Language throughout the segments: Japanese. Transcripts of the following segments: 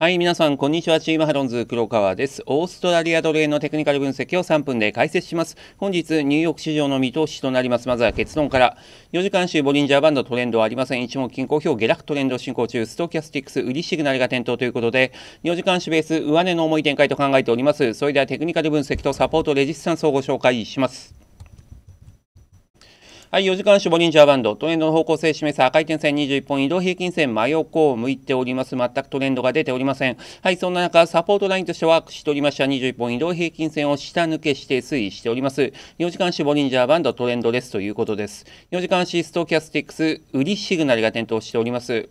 はい、皆さん、こんにちは。チームハロンズ黒川です。オーストラリアドル円のテクニカル分析を3分で解説します。本日、ニューヨーク市場の見通しとなります。まずは結論から。4時間週ボリンジャーバンドトレンドはありません。一目均衡表下落トレンド進行中、ストキャスティックス売りシグナルが点灯ということで、4時間週ベース上値の重い展開と考えております。それではテクニカル分析とサポートレジスタンスをご紹介します。はい、4時間守護忍者バンド、トレンドの方向性示す赤い点線21本移動平均線真横を向いております。全くトレンドが出ておりません。はい、そんな中、サポートラインとしてワークしておりました21本移動平均線を下抜けして推移しております。4時間守護忍者バンドトレンドですということです。4時間シストキャスティックス、売りシグナルが点灯しております。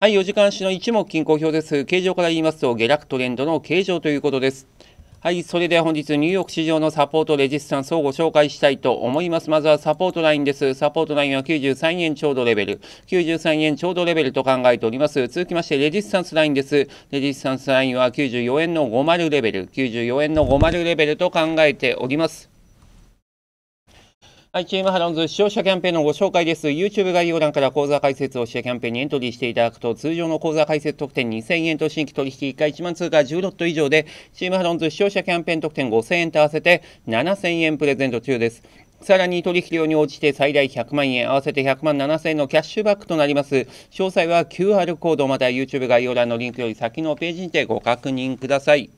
はい、4時間足の一目均衡表です。形状から言いますと、下落トレンドの形状ということです。はい、それでは本日ニューヨーク市場のサポートレジスタンスをご紹介したいと思います。まずはサポートラインです。サポートラインは93円ちょうどレベル、93円ちょうどレベルと考えております。続きましてレジスタンスラインです。レジスタンスラインは94円の50レベル、94円の50レベルと考えております。はい、チームハロンズ視聴者キャンペーンのご紹介です。YouTube 概要欄から講座解説をしてキャンペーンにエントリーしていただくと、通常の講座解説特典2000円と新規取引1回1万通貨10ロット以上で、チームハロンズ視聴者キャンペーン特典5000円と合わせて7000円プレゼント中です。さらに取引量に応じて最大100万円、合わせて100万7000円のキャッシュバックとなります。詳細は QR コードまた YouTube 概要欄のリンクより先のページにてご確認ください。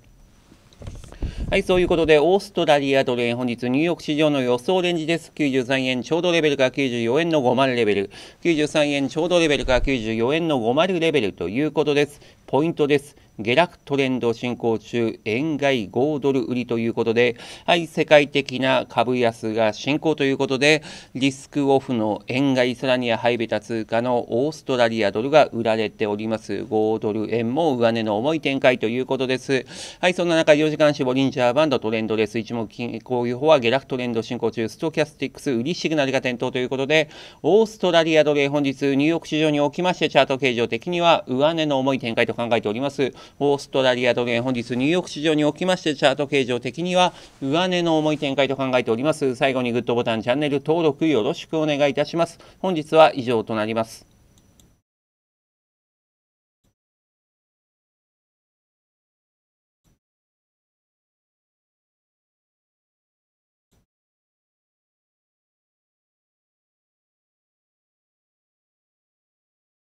はい、そういうことで、オーストラリアドル円、本日ニューヨーク市場の予想レンジです。93円ちょうどレベルから94円の50レベル、93円ちょうどレベルから94円の50レベルということです。ポイントです。下落トレンド進行中、円買い5ドル売りということで、はい、世界的な株安が進行ということで、リスクオフの円買い、さらにはハイベタ通貨のオーストラリアドルが売られております。5ドル円も上値の重い展開ということです。はい、そんな中、4時間絞ボリンジャーバンドトレンドです。一目均衡予報は下落トレンド進行中、ストキャスティックス売りシグナルが点灯ということで、オーストラリアドル本日、ニューヨーク市場におきまして、チャート形状的には上値の重い展開と考えております。オーストラリアドル円本日ニューヨーク市場におきましてチャート形状的には上値の重い展開と考えております最後にグッドボタンチャンネル登録よろしくお願いいたします本日は以上となります